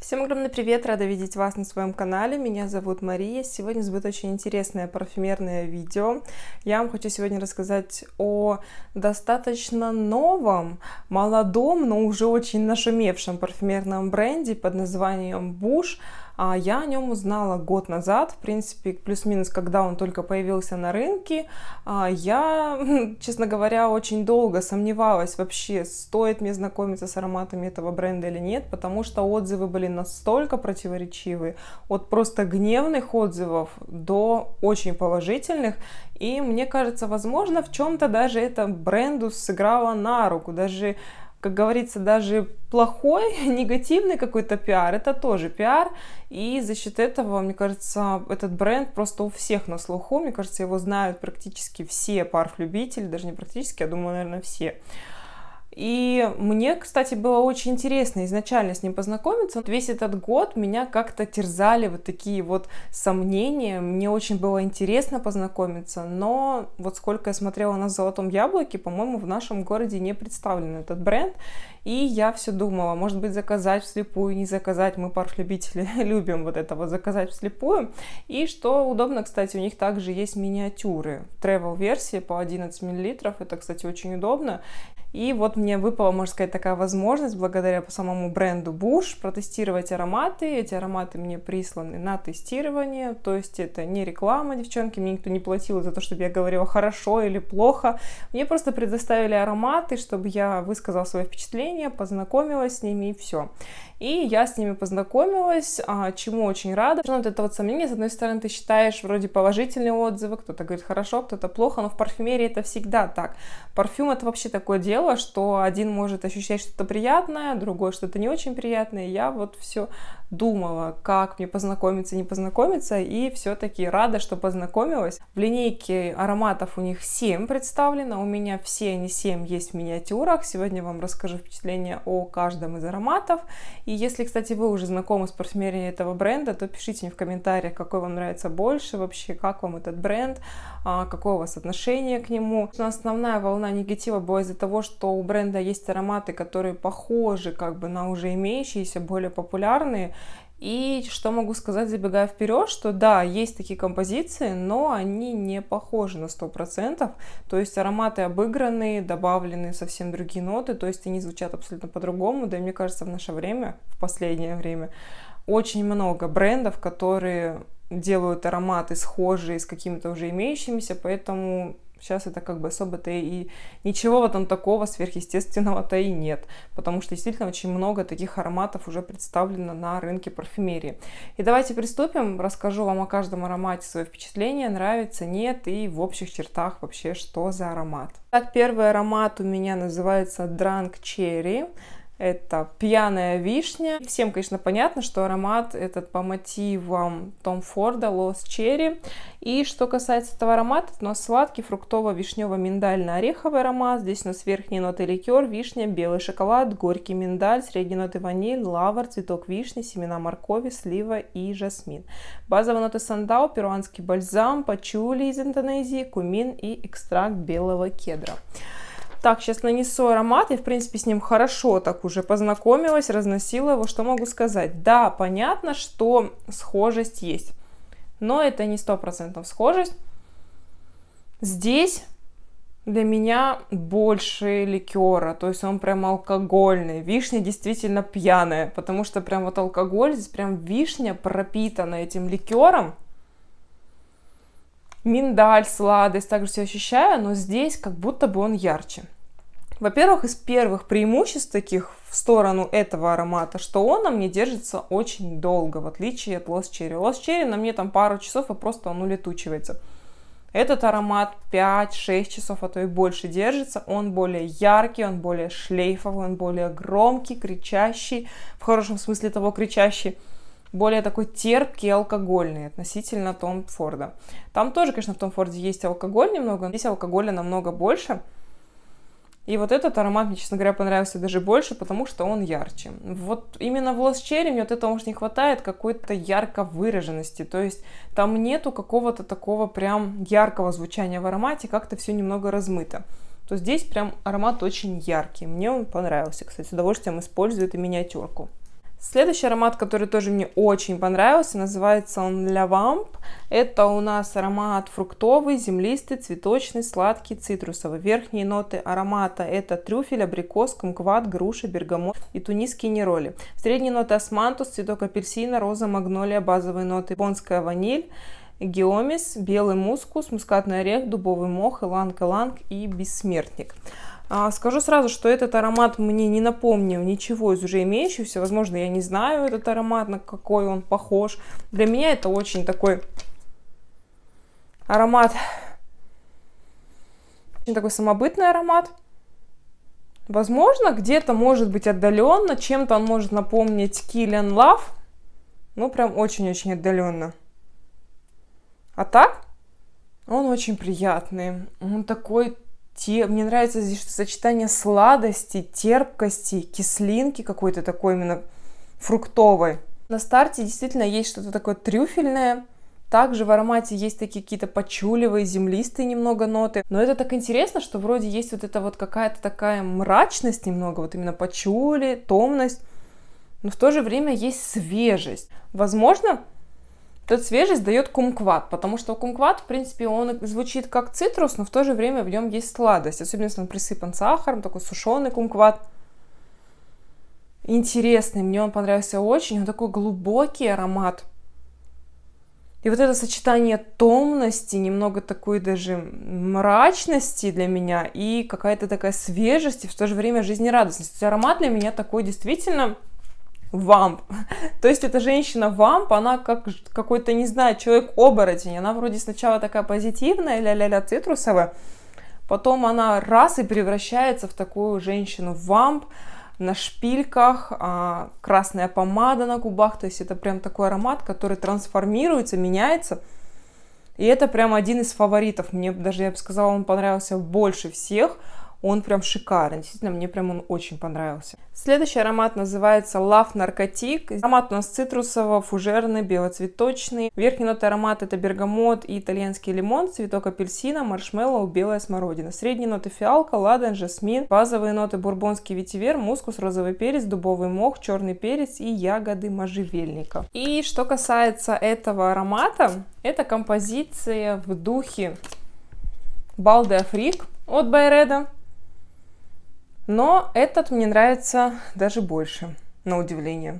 Всем огромный привет, рада видеть вас на своем канале. Меня зовут Мария. Сегодня будет очень интересное парфюмерное видео. Я вам хочу сегодня рассказать о достаточно новом, молодом, но уже очень нашумевшем парфюмерном бренде под названием Bush а Я о нем узнала год назад, в принципе, плюс-минус, когда он только появился на рынке. А я, честно говоря, очень долго сомневалась вообще, стоит мне знакомиться с ароматами этого бренда или нет, потому что отзывы были настолько противоречивы, от просто гневных отзывов до очень положительных. И мне кажется, возможно, в чем-то даже это бренду сыграло на руку. Даже как говорится, даже плохой, негативный какой-то пиар, это тоже пиар. И за счет этого, мне кажется, этот бренд просто у всех на слуху. Мне кажется, его знают практически все любители, даже не практически, я а, думаю, наверное, все. И мне, кстати, было очень интересно изначально с ним познакомиться. Весь этот год меня как-то терзали вот такие вот сомнения. Мне очень было интересно познакомиться, но вот сколько я смотрела на «Золотом яблоке», по-моему, в нашем городе не представлен этот бренд. И я все думала, может быть, заказать вслепую, не заказать. Мы парфлюбители любим вот это вот заказать вслепую. И что удобно, кстати, у них также есть миниатюры. Travel-версии по 11 мл. Это, кстати, очень удобно. И вот мне выпала, можно сказать, такая возможность благодаря по самому бренду Bush протестировать ароматы. Эти ароматы мне присланы на тестирование, то есть это не реклама, девчонки, мне никто не платил за то, чтобы я говорила хорошо или плохо. Мне просто предоставили ароматы, чтобы я высказала свои впечатления, познакомилась с ними и все и я с ними познакомилась, а, чему очень рада. Но вот это вот сомнение, с одной стороны, ты считаешь вроде положительные отзывы, кто-то говорит хорошо, кто-то плохо, но в парфюмерии это всегда так. Парфюм это вообще такое дело, что один может ощущать что-то приятное, другой что-то не очень приятное. Я вот все думала, как мне познакомиться, не познакомиться, и все-таки рада, что познакомилась. В линейке ароматов у них 7 представлено, у меня все они 7 есть в миниатюрах. Сегодня вам расскажу впечатление о каждом из ароматов и если, кстати, вы уже знакомы с парфюмерией этого бренда, то пишите мне в комментариях, какой вам нравится больше вообще, как вам этот бренд, а, какое у вас отношение к нему. Но Основная волна негатива была из-за того, что у бренда есть ароматы, которые похожи как бы на уже имеющиеся, более популярные, и что могу сказать, забегая вперед, что да, есть такие композиции, но они не похожи на 100%. То есть ароматы обыграны, добавлены совсем другие ноты, то есть они звучат абсолютно по-другому. Да и мне кажется, в наше время, в последнее время, очень много брендов, которые делают ароматы схожие с какими-то уже имеющимися, поэтому Сейчас это как бы особо-то и ничего в этом такого сверхъестественного-то и нет, потому что действительно очень много таких ароматов уже представлено на рынке парфюмерии. И давайте приступим, расскажу вам о каждом аромате свое впечатление, нравится, нет и в общих чертах вообще, что за аромат. Так, первый аромат у меня называется Drunk Cherry это «Пьяная вишня». Всем, конечно, понятно, что аромат этот по мотивам Том Форда «Лос Черри». И что касается этого аромата, у нас сладкий, фруктово-вишнево-миндально-ореховый аромат. Здесь у нас верхние ноты ликер, вишня, белый шоколад, горький миндаль, средние ноты ваниль, лавр, цветок вишни, семена моркови, слива и жасмин. Базовые ноты сандал, перуанский бальзам, пачули из Индонезии, кумин и экстракт белого кедра. Так, сейчас нанесу аромат. Я, в принципе, с ним хорошо так уже познакомилась, разносила его. Что могу сказать? Да, понятно, что схожесть есть. Но это не стопроцентная схожесть. Здесь для меня больше ликера, то есть он прям алкогольный. Вишня действительно пьяная, потому что прям вот алкоголь, здесь прям вишня пропитана этим ликером миндаль, сладость, также все ощущаю, но здесь как будто бы он ярче. Во-первых, из первых преимуществ таких в сторону этого аромата, что он на мне держится очень долго, в отличие от Лос Черри. Лос Черри на мне там пару часов, и просто он улетучивается. Этот аромат 5-6 часов, а то и больше держится. Он более яркий, он более шлейфовый, он более громкий, кричащий, в хорошем смысле того кричащий более такой терпкий, алкогольный относительно Том Форда. Там тоже, конечно, в Том Форде есть алкоголь немного, но здесь алкоголя намного больше. И вот этот аромат мне, честно говоря, понравился даже больше, потому что он ярче. Вот именно в лос Cherry мне вот этого может, не хватает какой-то ярко выраженности. То есть там нету какого-то такого прям яркого звучания в аромате, как-то все немного размыто. То здесь прям аромат очень яркий. Мне он понравился. Кстати, с удовольствием использую эту миниатюрку. Следующий аромат, который тоже мне очень понравился, называется он La Vamp. Это у нас аромат фруктовый, землистый, цветочный, сладкий, цитрусовый. Верхние ноты аромата это трюфель, абрикос, кумкват, груша, бергамот и тунисские нероли. Средние ноты османтус, цветок апельсина, роза, магнолия, базовые ноты японская ваниль, геомис, белый мускус, мускатный орех, дубовый мох, иланг-иланг и бессмертник. А, скажу сразу, что этот аромат мне не напомнил ничего из уже имеющихся. Возможно, я не знаю этот аромат, на какой он похож. Для меня это очень такой аромат, очень такой самобытный аромат. Возможно, где-то, может быть, отдаленно, чем-то он может напомнить Killian Love. Ну, прям очень-очень отдаленно. А так, он очень приятный. Он такой те, мне нравится здесь что сочетание сладости, терпкости, кислинки какой-то такой именно фруктовой. На старте действительно есть что-то такое трюфельное, также в аромате есть такие какие-то почуливые, землистые немного ноты. Но это так интересно, что вроде есть вот эта вот какая-то такая мрачность немного, вот именно почули, томность. Но в то же время есть свежесть. Возможно, тот свежесть дает кумкват, потому что кумкват, в принципе, он звучит как цитрус, но в то же время в нем есть сладость, особенно если он присыпан сахаром, такой сушеный кумкват. Интересный, мне он понравился очень, он такой глубокий аромат. И вот это сочетание томности, немного такой даже мрачности для меня и какая-то такая свежесть и в то же время жизнерадостность. То есть аромат для меня такой действительно вамп. То есть эта женщина вамп, она как какой-то, не знаю, человек-оборотень. Она вроде сначала такая позитивная, ля-ля-ля цитрусовая, потом она раз и превращается в такую женщину вамп на шпильках, а, красная помада на губах, то есть это прям такой аромат, который трансформируется, меняется. И это прям один из фаворитов. Мне даже, я бы сказала, он понравился больше всех. Он прям шикарный. Действительно, мне прям он очень понравился. Следующий аромат называется Love Narcotic. Аромат у нас цитрусово, фужерный, белоцветочный. Верхние ноты аромата это бергамот и итальянский лимон, цветок апельсина, маршмеллоу, белая смородина. Средние ноты фиалка, ладан, жасмин. Базовые ноты бурбонский ветивер, мускус, розовый перец, дубовый мох, черный перец и ягоды можжевельника. И что касается этого аромата, это композиция в духе Балде Африк от Байреда. Но этот мне нравится даже больше, на удивление.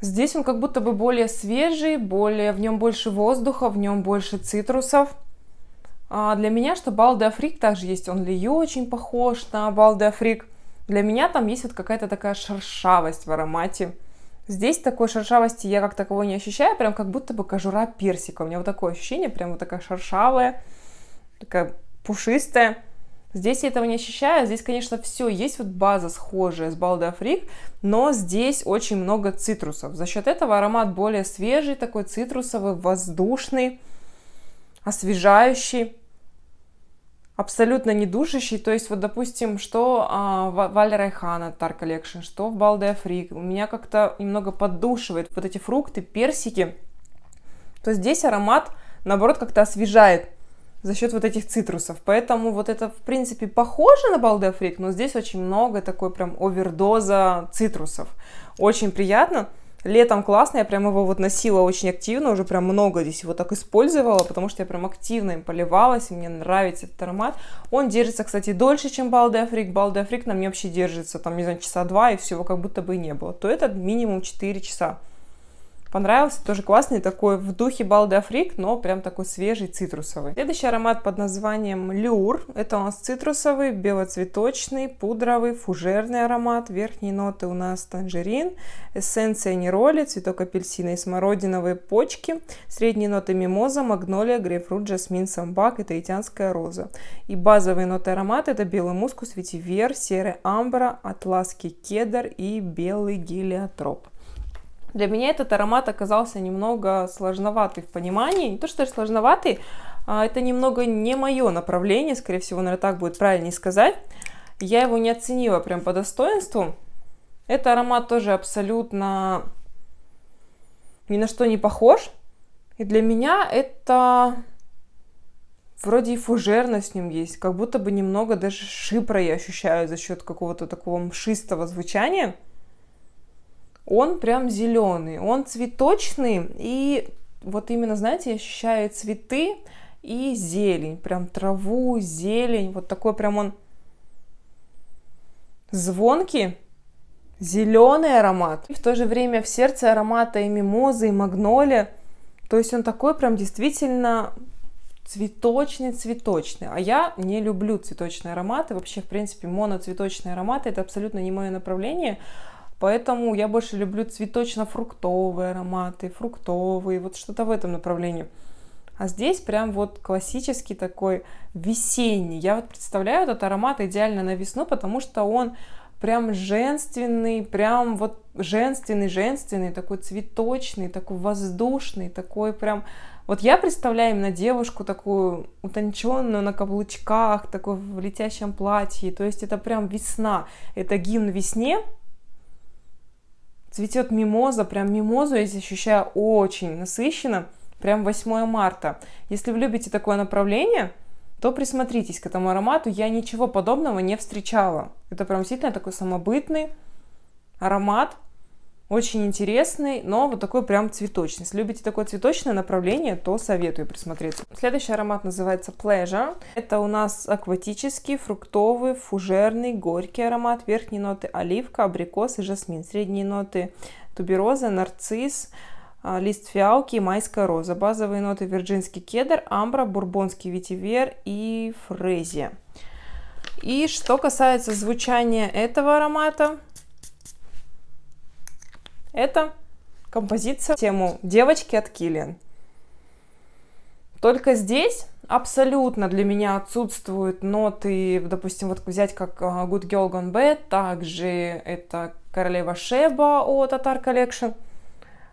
Здесь он как будто бы более свежий, более в нем больше воздуха, в нем больше цитрусов. А для меня, что Балде Африк также есть, он лию очень похож на Балде Африк. Для меня там есть вот какая-то такая шершавость в аромате. Здесь такой шершавости я как таковой не ощущаю, прям как будто бы кожура персика. У меня вот такое ощущение, прям вот такая шершавая, такая пушистая. Здесь я этого не ощущаю. Здесь, конечно, все есть вот база схожая с Балдафрик, но здесь очень много цитрусов. За счет этого аромат более свежий, такой цитрусовый, воздушный, освежающий абсолютно не душащий. То есть, вот, допустим, что а, в Вале Райхана Тар Коллекшн, что в Балде у меня как-то немного поддушивает вот эти фрукты, персики, то здесь аромат, наоборот, как-то освежает за счет вот этих цитрусов. Поэтому вот это, в принципе, похоже на балдефрик, но здесь очень много такой прям овердоза цитрусов. Очень приятно. Летом классно, я прям его вот носила очень активно, уже прям много здесь его так использовала, потому что я прям активно им поливалась, и мне нравится этот аромат. Он держится, кстати, дольше, чем Балдефрик. Балдефрик на мне вообще держится, там, не знаю, часа два, и всего как будто бы и не было. То этот минимум 4 часа понравился, тоже классный, такой в духе балдафрик, но прям такой свежий, цитрусовый. Следующий аромат под названием Люр. Это у нас цитрусовый, белоцветочный, пудровый, фужерный аромат. Верхние ноты у нас танжерин, эссенция нероли, цветок апельсина и смородиновые почки. Средние ноты мимоза, магнолия, грейпфрут, жасмин, самбак и таитянская роза. И базовые ноты аромата это белый мускус, ветивер, серый амбра, атласки, кедр и белый гелиотроп. Для меня этот аромат оказался немного сложноватый в понимании. Не то, что сложноватый, а, это немного не мое направление, скорее всего, наверное, так будет правильнее сказать. Я его не оценила прям по достоинству. Это аромат тоже абсолютно ни на что не похож. И для меня это вроде и фужерно с ним есть, как будто бы немного даже шипра я ощущаю за счет какого-то такого мшистого звучания он прям зеленый, он цветочный и вот именно, знаете, я ощущаю цветы и зелень, прям траву, зелень, вот такой прям он звонкий, зеленый аромат. И в то же время в сердце аромата и мимозы, и магнолия. То есть он такой прям действительно цветочный-цветочный. А я не люблю цветочные ароматы. Вообще, в принципе, моноцветочные ароматы — это абсолютно не мое направление. Поэтому я больше люблю цветочно-фруктовые ароматы, фруктовые, вот что-то в этом направлении. А здесь прям вот классический такой весенний. Я вот представляю этот аромат идеально на весну, потому что он прям женственный, прям вот женственный-женственный, такой цветочный, такой воздушный, такой прям... Вот я представляю именно девушку такую утонченную на каблучках, такой в летящем платье. То есть это прям весна, это гимн весне, цветет мимоза, прям мимозу я здесь ощущаю очень насыщенно, прям 8 марта. Если вы любите такое направление, то присмотритесь к этому аромату. Я ничего подобного не встречала. Это прям действительно такой самобытный аромат, очень интересный, но вот такой прям цветочный. Если любите такое цветочное направление, то советую присмотреться. Следующий аромат называется Pleasure. Это у нас акватический, фруктовый, фужерный, горький аромат. Верхние ноты оливка, абрикос и жасмин. Средние ноты тубероза, нарцисс, а, лист фиалки и майская роза. Базовые ноты вирджинский кедр, амбра, бурбонский ветивер и фрезия. И что касается звучания этого аромата, это композиция тему «Девочки от Киллиан». Только здесь абсолютно для меня отсутствуют ноты, допустим, вот взять как а, Good Girl Gone Bad, также это Королева Шеба от "Татар Collection.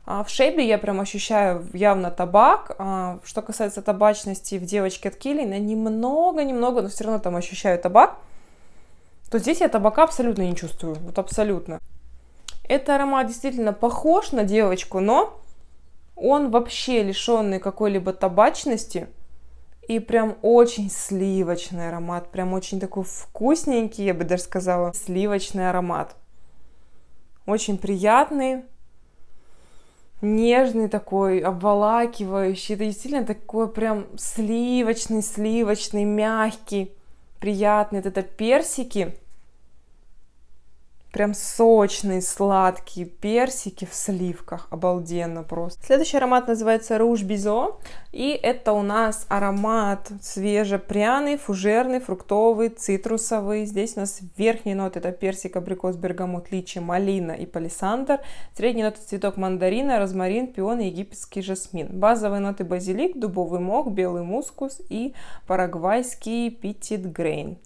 А в Шебе я прям ощущаю явно табак. А что касается табачности в девочке от Килли, она немного-немного, но все равно там ощущаю табак. То здесь я табака абсолютно не чувствую, вот абсолютно. Это аромат действительно похож на девочку, но он вообще лишенный какой-либо табачности. И прям очень сливочный аромат, прям очень такой вкусненький, я бы даже сказала, сливочный аромат. Очень приятный, нежный такой, обволакивающий. Это действительно такой прям сливочный, сливочный, мягкий, приятный. это персики Прям сочные, сладкие персики в сливках. Обалденно просто. Следующий аромат называется Rouge Бизо. И это у нас аромат свежепряный, фужерный, фруктовый, цитрусовый. Здесь у нас верхние ноты это персик, абрикос, бергамот, личи, малина и палисандр. Средние ноты цветок мандарина, розмарин, пион и египетский жасмин. Базовые ноты базилик, дубовый мох, белый мускус и парагвайский петит грейн.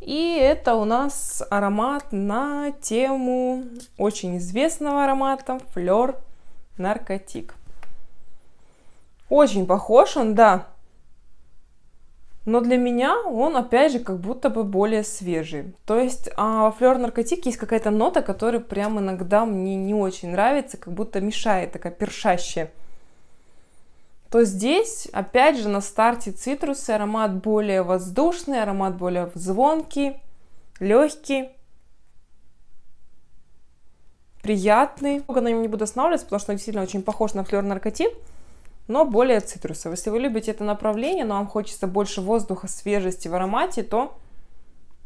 И это у нас аромат на тему очень известного аромата флер наркотик. Очень похож он, да. Но для меня он, опять же, как будто бы более свежий. То есть а, флер наркотик есть какая-то нота, которая прям иногда мне не очень нравится, как будто мешает, такая першащая то здесь, опять же, на старте цитрусы аромат более воздушный, аромат более звонкий, легкий, приятный. много на нем не буду останавливаться, потому что он действительно очень похож на флер наркотип, но более цитрусовый. Если вы любите это направление, но вам хочется больше воздуха, свежести в аромате, то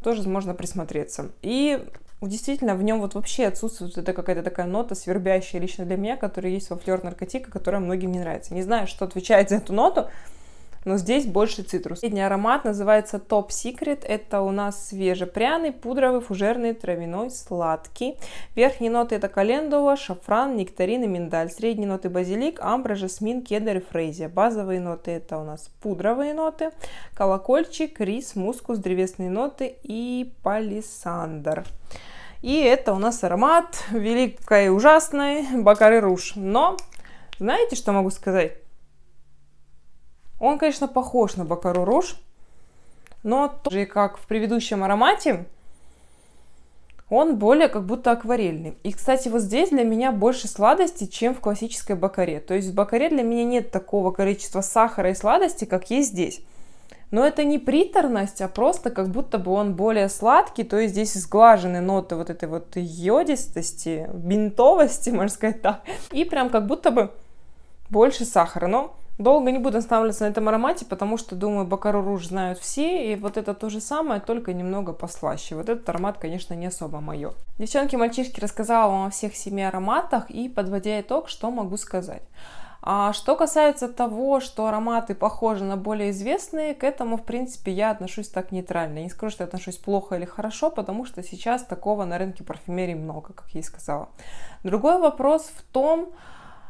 тоже можно присмотреться. И действительно, в нем вот вообще отсутствует это какая-то такая нота свербящая лично для меня, которая есть во флер наркотика, которая многим не нравится. Не знаю, что отвечает за эту ноту, но здесь больше цитрус. Средний аромат называется Top Secret. Это у нас свежепряный, пудровый, фужерный, травяной, сладкий. Верхние ноты это календула, шафран, нектарин и миндаль. Средние ноты базилик, амбра, жасмин, кедр и фрезия. Базовые ноты это у нас пудровые ноты, колокольчик, рис, мускус, древесные ноты и палисандр. И это у нас аромат великой и ужасной Бакары Руш. Но знаете, что могу сказать? Он, конечно, похож на Бакару Руш, но тоже, как в предыдущем аромате, он более как будто акварельный. И, кстати, вот здесь для меня больше сладости, чем в классической бакаре. То есть в бакаре для меня нет такого количества сахара и сладости, как есть здесь но это не приторность, а просто как будто бы он более сладкий, то есть здесь сглажены ноты вот этой вот йодистости, бинтовости, можно сказать так, и прям как будто бы больше сахара, но Долго не буду останавливаться на этом аромате, потому что, думаю, Бакару Руж знают все, и вот это то же самое, только немного послаще. Вот этот аромат, конечно, не особо мое. Девчонки, мальчишки, рассказала вам о всех семи ароматах, и подводя итог, что могу сказать. А что касается того, что ароматы похожи на более известные, к этому, в принципе, я отношусь так нейтрально. Я не скажу, что я отношусь плохо или хорошо, потому что сейчас такого на рынке парфюмерии много, как я и сказала. Другой вопрос в том,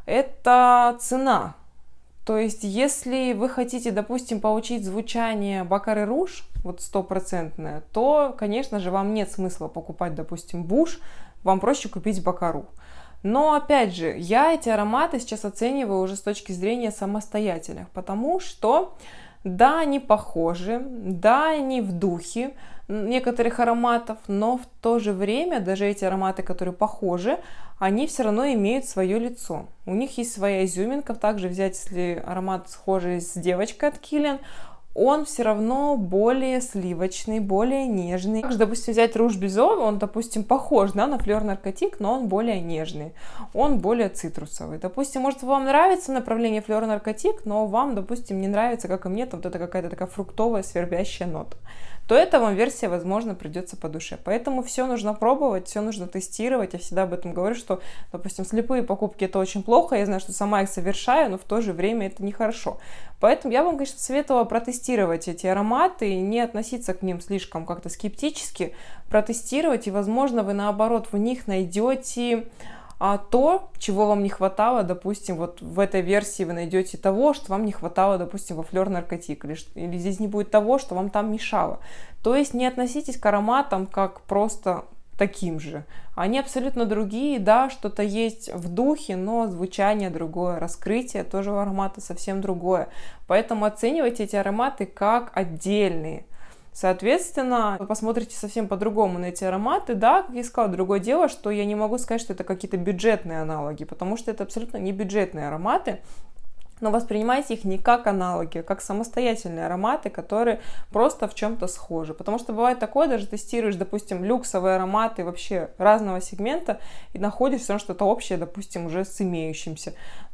это цена. То есть, если вы хотите, допустим, получить звучание Бакары Руж, вот стопроцентное, то, конечно же, вам нет смысла покупать, допустим, Буш, вам проще купить Бакару. Но опять же, я эти ароматы сейчас оцениваю уже с точки зрения самостоятельных, потому что да, они похожи, да, они в духе некоторых ароматов, но в то же время даже эти ароматы, которые похожи, они все равно имеют свое лицо. У них есть своя изюминка. Также взять, если аромат схожий с девочкой от Киллиан, он все равно более сливочный, более нежный. Также, допустим, взять руж Бизо, он, допустим, похож да, на флер наркотик, но он более нежный, он более цитрусовый. Допустим, может, вам нравится направление флер наркотик, но вам, допустим, не нравится, как и мне, там вот это какая-то такая фруктовая, свербящая нота то эта вам версия, возможно, придется по душе. Поэтому все нужно пробовать, все нужно тестировать. Я всегда об этом говорю, что, допустим, слепые покупки это очень плохо. Я знаю, что сама их совершаю, но в то же время это нехорошо. Поэтому я вам, конечно, советовала протестировать эти ароматы и не относиться к ним слишком как-то скептически, протестировать, и, возможно, вы наоборот в них найдете а то, чего вам не хватало, допустим, вот в этой версии вы найдете того, что вам не хватало, допустим, во флер наркотик, или, или здесь не будет того, что вам там мешало. То есть не относитесь к ароматам как просто таким же. Они абсолютно другие, да, что-то есть в духе, но звучание другое, раскрытие тоже у аромата совсем другое. Поэтому оценивайте эти ароматы как отдельные Соответственно, вы посмотрите совсем по-другому на эти ароматы. Да, как я сказала, другое дело, что я не могу сказать, что это какие-то бюджетные аналоги, потому что это абсолютно не бюджетные ароматы но воспринимайте их не как аналоги, а как самостоятельные ароматы, которые просто в чем-то схожи. Потому что бывает такое, даже тестируешь, допустим, люксовые ароматы вообще разного сегмента и находишь все равно что-то общее, допустим, уже с имеющимся.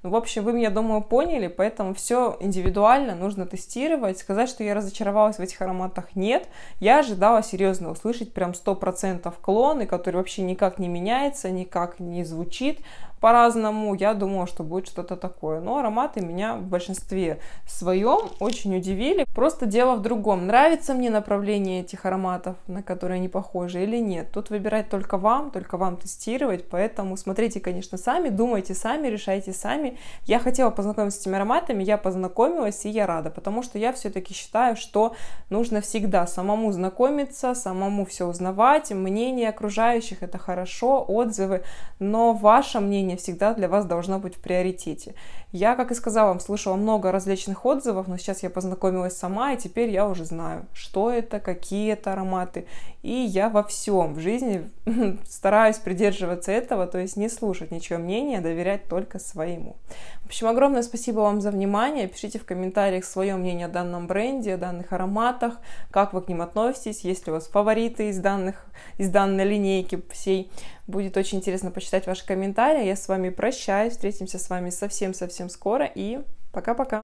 В общем, вы меня, думаю, поняли, поэтому все индивидуально нужно тестировать. Сказать, что я разочаровалась в этих ароматах, нет. Я ожидала серьезно услышать прям 100% клоны, который вообще никак не меняется, никак не звучит по-разному. Я думала, что будет что-то такое. Но ароматы меня в большинстве своем очень удивили. Просто дело в другом. Нравится мне направление этих ароматов, на которые они похожи или нет. Тут выбирать только вам, только вам тестировать. Поэтому смотрите, конечно, сами, думайте сами, решайте сами. Я хотела познакомиться с этими ароматами, я познакомилась, и я рада, потому что я все-таки считаю, что нужно всегда самому знакомиться, самому все узнавать, мнение окружающих это хорошо, отзывы, но ваше мнение всегда для вас должно быть в приоритете. Я, как и сказала вам, слышала много различных отзывов, но сейчас я познакомилась сама, и теперь я уже знаю, что это, какие это ароматы. И я во всем в жизни стараюсь придерживаться этого, то есть не слушать ничего мнения, а доверять только своему. В общем, огромное спасибо вам за внимание. Пишите в комментариях свое мнение о данном бренде, о данных ароматах, как вы к ним относитесь, есть ли у вас фавориты из, данных, из данной линейки всей. Будет очень интересно почитать ваши комментарии. Я с вами прощаюсь, встретимся с вами совсем-совсем скоро и пока-пока.